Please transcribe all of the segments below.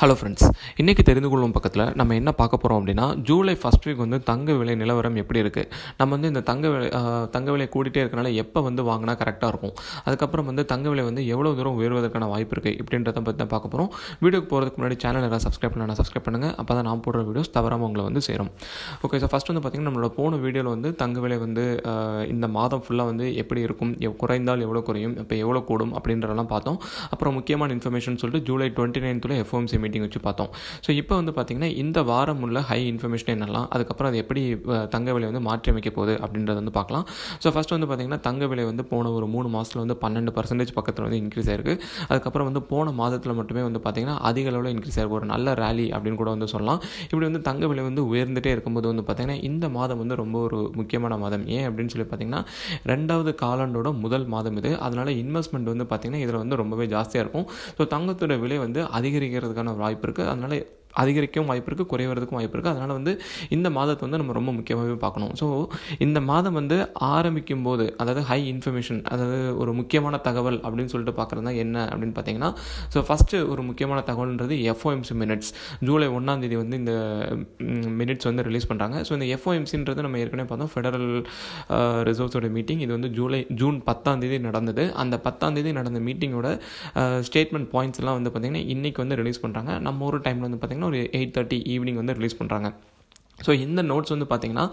hello friends இன்றைக்கி தெரிந்து கொள்ளும் பக்கத்தில் நம்ம என்ன பார்க்க போகிறோம் அப்படின்னா ஜூலை ஃபஸ்ட் வீக் வந்து தங்க விலை நிலவரம் எப்படி இருக்குது நம்ம வந்து இந்த தங்க விலை தங்க விலை கூட்டிகிட்டே இருக்கனால எப்போ வந்து வாங்கினா கரெக்டாக இருக்கும் அதுக்கப்புறம் வந்து தங்க விலை வந்து எவ்வளோ தூரம் உயர்வதற்கான வாய்ப்பு இருக்குது இப்படின்றத பற்றி தான் பார்க்க போகிறோம் வீடியோக்கு போகிறதுக்கு முன்னாடி சேனல் எல்லாம் சப்ஸ்கிரைப் பண்ணலாம் சப்ஸ்கிரைப் பண்ணுங்கள் அப்போ தான் நான் போடுற வீடியோஸ் தவறாமல் உங்களை வந்து சேரும் ஓகே ஸோ ஃபஸ்ட் வந்து பார்த்திங்கன்னா நம்மளோட போன வீடியோவில் வந்து தங்க விலை வந்து இந்த மாதம் ஃபுல்லாக வந்து எப்படி இருக்கும் குறைந்தால் எவ்வளோ குறையும் இப்போ எவ்வளோ கூடும் அப்படின்றதெல்லாம் பார்த்தோம் அப்புறம் முக்கியமான இன்ஃபர்மேஷன் சொல்லிட்டு ஜூலை டுவெண்ட்டி நைன்த்தில் எஃப்ஓஎம்சி மீட்டிங் வச்சு பார்த்தோம் ஸோ இப்போ வந்து பார்த்திங்கன்னா இந்த வாரம் உள்ள ஹை இன்ஃபர்மேஷன் என்னெல்லாம் அதுக்கப்புறம் அது எப்படி தங்க விலை வந்து மாற்றி அமைக்க போகுது அப்படின்றத வந்து பார்க்கலாம் ஸோ ஃபஸ்ட் வந்து பார்த்திங்கன்னா தங்க விலை வந்து போன ஒரு மூணு மாதத்தில் வந்து பன்னெண்டு பர்சன்டேஜ் பக்கத்தில் வந்து இன்க்ரீஸ் ஆயிருக்கு அதுக்கப்புறம் வந்து போன மாதத்தில் மட்டுமே வந்து பார்த்தீங்கன்னா அதிக அளவில் இன்க்ரீஸ் ஆயிருக்கு ஒரு நல்ல ரேலி அப்படின்னு கூட வந்து சொல்லலாம் இப்படி வந்து தங்க விலை வந்து உயர்ந்துகிட்டே இருக்கும்போது வந்து பார்த்திங்கன்னா இந்த மாதம் வந்து ரொம்ப ஒரு முக்கியமான மாதம் ஏன் அப்படின்னு சொல்லி பார்த்தீங்கன்னா ரெண்டாவது காலாண்டோட முதல் மாதம் இது அதனால் இன்வெஸ்ட்மெண்ட் வந்து பார்த்திங்கன்னா இதில் வந்து ரொம்பவே ஜாஸ்தியாக இருக்கும் ஸோ தங்கத்தோட விலை வந்து அதிகரிக்கிறதுக்கான வாய்ப்பு இருக்குது அதனால் அதிகரிக்கவும் வாய்ப்பு இருக்குது குறைவதுக்கும் வாய்ப்பு இருக்குது அதனால் வந்து இந்த மாதத்தை வந்து நம்ம ரொம்ப முக்கியமாகவே பார்க்கணும் ஸோ இந்த மாதம் வந்து ஆரம்பிக்கும் போது அதாவது ஹை இன்ஃபர்மேஷன் அதாவது ஒரு முக்கியமான தகவல் அப்படின்னு சொல்லிட்டு பார்க்குறது தான் என்ன அப்படின்னு பார்த்தீங்கன்னா ஸோ ஃபஸ்ட்டு ஒரு முக்கியமான தகவல்ன்றது எஃப்ஓஎம்சி மினிட்ஸ் ஜூலை ஒன்றாம் தேதி வந்து இந்த மினிட்ஸ் வந்து ரிலீஸ் பண்ணுறாங்க ஸோ இந்த எஃப்ஓஎம்சின்றது நம்ம ஏற்கனவே பார்த்தோம் ஃபெடரல் ரிசர்வ்ஸோட மீட்டிங் இது வந்து ஜூலை ஜூன் பத்தாம் தேதி நடந்தது அந்த பத்தாம் தேதி நடந்த மீட்டிங்கோட ஸ்டேட்மெண்ட் பாயிண்ட்ஸ்லாம் வந்து பார்த்திங்கன்னா இன்றைக்கி வந்து ரிலீஸ் பண்ணுறாங்க நம்ம ஒரு டைமில் வந்து பார்த்திங்கன்னா பார்த்தீங்கன்னா ஒரு எயிட் தேர்ட்டி ஈவினிங் வந்து ரிலீஸ் பண்ணுறாங்க ஸோ இந்த நோட்ஸ் வந்து பார்த்திங்கன்னா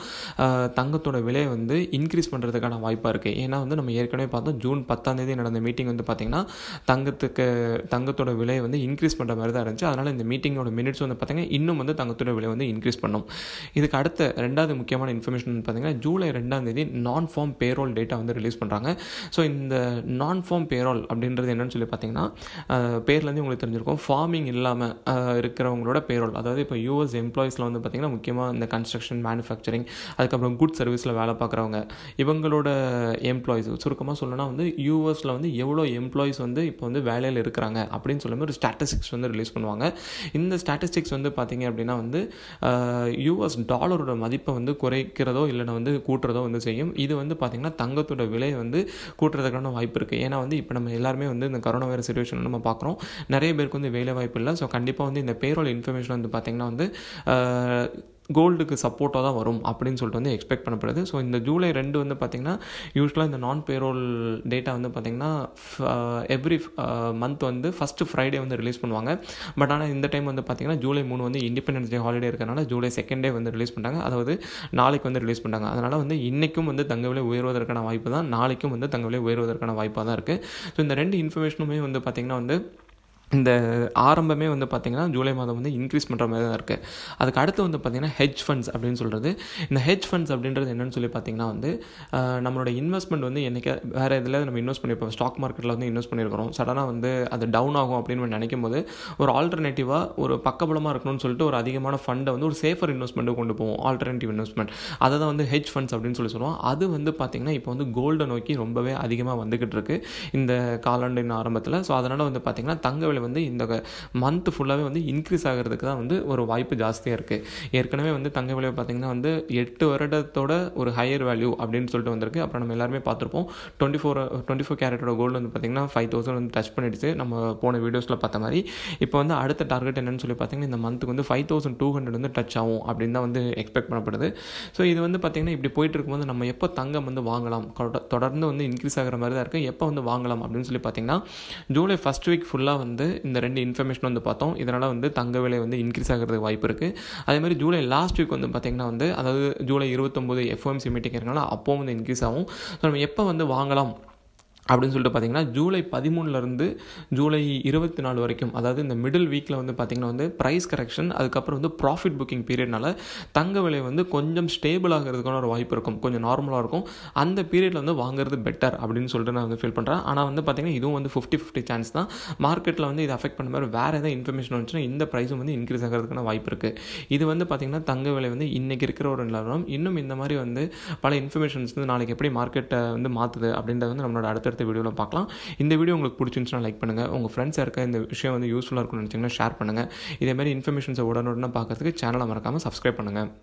தங்கத்தோட விலையை வந்து இன்க்ரீஸ் பண்ணுறதுக்கான வாய்ப்பாக இருக்குது ஏன்னா வந்து நம்ம ஏற்கனவே பார்த்தோம் ஜூன் பத்தாந்தேதி நடந்த மீட்டிங் வந்து பார்த்திங்கன்னா தங்கத்துக்கு தங்கத்தோட விலையை வந்து இன்க்ரீஸ் பண்ணுற மாதிரி தான் இருந்துச்சு அதனால் இந்த மீட்டிங்கோட மினிட்ஸ் வந்து பார்த்திங்கன்னா இன்னும் வந்து தங்கத்தோட விலை வந்து இன்க்ரீஸ் பண்ணும் இதுக்கு அடுத்த ரெண்டாவது முக்கியமான இன்ஃபர்மேஷன் வந்து பார்த்திங்கன்னா ஜூலை ரெண்டாம் தேதி நான் ஃபார்ம் பேரோல் டேட்டா வந்து ரிலீஸ் பண்ணுறாங்க ஸோ இந்த நான் ஃபார்ம் பேரோல் அப்படின்றது என்னென்னு சொல்லி பார்த்திங்கன்னா பேர்லேருந்து உங்களுக்கு தெரிஞ்சிருக்கும் ஃபார்மிங் இல்லாமல் இருக்கிறவங்களோட பேரோல் அதாவது இப்போ யூஎஸ் எம்ப்ளாயீஸில் வந்து பார்த்திங்கன்னா முக்கியமாக இந்த கன்ஸ்ட்ரக்ஷன் மேனுஃபேக்சரிங் அதுக்கப்புறம் குட் சர்வீஸில் வேலை பார்க்குறவங்க இவங்களோட எம்ப்ளாயிஸ் சுருக்கமாக சொல்லணும்னா வந்து யூஎஸில் வந்து எவ்வளோ எம்ப்ளாயிஸ் வந்து இப்போ வந்து வேலையில் இருக்கிறாங்க அப்படின்னு சொல்லும்போது ஒரு ஸ்டாட்டிஸ்டிக்ஸ் வந்து ரிலீஸ் பண்ணுவாங்க இந்த ஸ்டாட்டிஸ்டிக்ஸ் வந்து பார்த்திங்க அப்படின்னா வந்து யூஎஸ் டாலரோட மதிப்பை வந்து குறைக்கிறதோ இல்லைன்னா வந்து கூட்டுறதோ வந்து செய்யும் இது வந்து பார்த்திங்கன்னா தங்கத்தோட விலையை வந்து கூட்டுறதுக்கான வாய்ப்பு இருக்குது ஏன்னா வந்து இப்போ நம்ம எல்லாருமே வந்து இந்த கொரோனா வைரஸ் சுச்சுவேஷன் நம்ம பார்க்குறோம் நிறைய பேருக்கு வந்து வேலை வாய்ப்பு இல்லை ஸோ கண்டிப்பாக வந்து இந்த பேரோல் இன்ஃபர்மேஷன் வந்து பார்த்திங்கன்னா வந்து கோல்டுக்கு சப்போர்ட்டாக தான் வரும் அப்படின்னு சொல்லிட்டு வந்து எக்ஸ்பெக்ட் பண்ணப்படுது ஸோ இந்த ஜூலை ரெண்டு வந்து பார்த்திங்கன்னா யூஸ்வலாக இந்த நான் பேரோல் டேட்டா வந்து பார்த்திங்கன்னா எவ்ரி மந்த் வந்து ஃபஸ்ட்டு ஃப்ரைடே வந்து ரிலீஸ் பண்ணுவாங்க பட் ஆனால் இந்த டைம் வந்து பார்த்திங்கன்னா ஜூலை மூணு வந்து இண்டிபெண்டன்ஸ் டே ஹாலிடே இருக்கிறனால ஜூலை செகண்ட் டே வந்து ரிலீஸ் பண்ணுறாங்க அதாவது நாளைக்கு வந்து ரிலீஸ் பண்ணுறாங்க அதனால் வந்து இன்றைக்கும் வந்து தங்க விலை உயர்வதற்கான வாய்ப்பு தான் நாளைக்கும் வந்து தங்க விலை உயர்வதற்கான வாய்ப்பாக தான் இருக்குது ஸோ இந்த ரெண்டு இன்ஃபர்மேஷனுமே வந்து பார்த்திங்கன்னா வந்து இந்த ஆரம்பமே வந்து பார்த்திங்கன்னா ஜூலை மாதம் வந்து இன்க்ரீஸ் பண்ணுற மாதிரி தான் இருக்குது அதுக்கு அடுத்து வந்து பார்த்திங்கன்னா ஹெஜ் ஃபண்ட்ஸ் அப்படின்னு சொல்கிறது இந்த ஹெஜ் ஃபண்ட்ஸ் அப்படின்றது என்னென்னு சொல்லி பார்த்திங்கன்னா வந்து நம்மளோட இன்வெஸ்ட்மெண்ட் வந்து என்றைக்கே வேறு இதில் நம்ம இன்வெஸ்ட் பண்ணியிருப்போம் ஸ்டாக் மார்க்கெட்டில் வந்து இன்வெஸ்ட் பண்ணியிருக்கிறோம் சடனாக வந்து அது டவுன் ஆகும் அப்படின்னு நினைக்கும் போது ஒரு ஆல்டர்னேட்டிவாக ஒரு பக்கபலமாக இருக்கணும்னு சொல்லிட்டு ஒரு அதிகமான ஃபண்டை வந்து ஒரு சேஃபர் இன்வெஸ்ட்மெண்ட்டு கொண்டு போவோம் ஆல்டர்னேட்டிவ் இன்வெஸ்ட்மெண்ட் அதை தான் வந்து ஹெஜ் ஃபண்ட்ஸ் அப்படின்னு சொல்லி சொல்லுவோம் அது வந்து பார்த்திங்கன்னா இப்போ வந்து கோல்டை நோக்கி ரொம்பவே அதிகமாக வந்துக்கிட்டு இருக்குது இந்த காலாண்டின் ஆரம்பத்தில் ஸோ அதனால் வந்து பார்த்திங்கன்னா தங்க விலை வந்து இந்த மந்த் ஃபுல்லாகவே வந்து இன்க்ரீஸ் ஆகிறதுக்கு தான் வந்து ஒரு வாய்ப்பு ஜாஸ்தியாக இருக்குது ஏற்கனவே வந்து தங்க விலை பார்த்திங்கன்னா வந்து எட்டு வருடத்தோட ஒரு ஹையர் வேல்யூ அப்படின்னு சொல்லிட்டு வந்திருக்கு அப்புறம் நம்ம எல்லாருமே பார்த்துருப்போம் டுவெண்ட்டி ஃபோர் டுவெண்ட்டி ஃபோர் கேரட்டோட கோல்டு வந்து பார்த்திங்கன்னா ஃபைவ் தௌசண்ட் வந்து டச் பண்ணிடுச்சு நம்ம போன வீடியோஸில் பார்த்த மாதிரி இப்போ வந்து அடுத்த டார்கெட் என்னென்னு சொல்லி பார்த்திங்கன்னா இந்த மந்த்துக்கு வந்து ஃபைவ் தௌசண்ட் டூ ஹண்ட்ரட் வந்து டச் ஆகும் அப்படின்னு தான் வந்து எக்ஸ்பெக்ட் பண்ணப்படுது ஸோ இது வந்து பார்த்திங்கன்னா இப்படி போயிட்டு இருக்கும்போது நம்ம எப்போ தங்கம் வந்து வாங்கலாம் தொடர்ந்து வந்து இன்க்ரீஸ் ஆகிற மாதிரி தான் இருக்குது எப்போ வந்து வாங்கலாம் அப்படின்னு சொல்லி பார்த்திங்கன்னா ஜூலை ஃபஸ்ட் வீக் ஃபுல்லாக வந்து இந்த ரெண்டு இன்ஃபர்மேஷன் வந்து பார்த்தோம் இதனால் வந்து தங்க விலை வந்து இன்க்ரீஸ் ஆகிறதுக்கு வாய்ப்பு இருக்குது அதேமாதிரி ஜூலை லாஸ்ட் வீக் வந்து பார்த்திங்கன்னா வந்து அதாவது ஜூலை இருபத்தொம்போது எஃப்ஓஎம்சி மீட்டிங் இருக்கனால அப்போவும் வந்து இன்க்ரீஸ் ஆகும் ஸோ நம்ம எப்போ வந்து வாங்கலாம் அப்படின்னு சொல்லிட்டு பார்த்தீங்கன்னா ஜூலை பதிமூணுலேருந்து ஜூலை இருபத்தி நாலு வரைக்கும் அதாவது இந்த மிடில் வீக்கில் வந்து பார்த்திங்கன்னா வந்து ப்ரைஸ் கரெக்ஷன் அதுக்கப்புறம் வந்து ப்ராஃபிட் புக்கிங் பீரியட்னால தங்க விலை வந்து கொஞ்சம் ஸ்டேபிள் ஆகிறதுக்கான ஒரு வாய்ப்பு இருக்கும் கொஞ்சம் நார்மலாக இருக்கும் அந்த பீரியடில் வந்து வாங்குறது பெட்டர் அப்படின்னு சொல்லிட்டு நான் வந்து ஃபீல் பண்ணுறேன் ஆனால் வந்து பார்த்திங்கன்னா இதுவும் வந்து ஃபிஃப்டி ஃபிஃப்டி சான்ஸ் தான் மார்க்கெட்டில் வந்து இது அஃபெக்ட் பண்ண மாதிரி வேறு எதாவது இன்ஃபர்மேஷன் வந்துச்சுன்னா இந்த ப்ரைஸும் வந்து இன்க்ரீஸ் ஆகிறதுக்கான வாய்ப்பு இருக்குது இது வந்து பார்த்திங்கன்னா தங்க விலை வந்து இன்றைக்கி இருக்கிற ஒரு நிலவரம் இன்னும் இந்த மாதிரி வந்து பல இன்ஃபர்மேஷன்ஸ் வந்து நாளைக்கு எப்படி மார்க்கெட்டை வந்து மாற்றுது அப்படின்றது வந்து நம்மளோட அடுத்த அடுத்தடுத்த வீடியோவில் பார்க்கலாம் இந்த வீடியோ உங்களுக்கு பிடிச்சிருந்துச்சுன்னா லைக் பண்ணுங்கள் உங்கள் ஃப்ரெண்ட்ஸ் இருக்க இந்த விஷயம் வந்து யூஸ்ஃபுல்லாக இருக்கும்னு நினச்சிங்கன்னா ஷேர் பண்ணுங்கள் இதேமாதிரி இன்ஃபர்மேஷன்ஸை உடனே பார்க்குறதுக்கு சேனலை மறக்காமல் சப்ஸ்கிரைப் பண்ணுங்கள்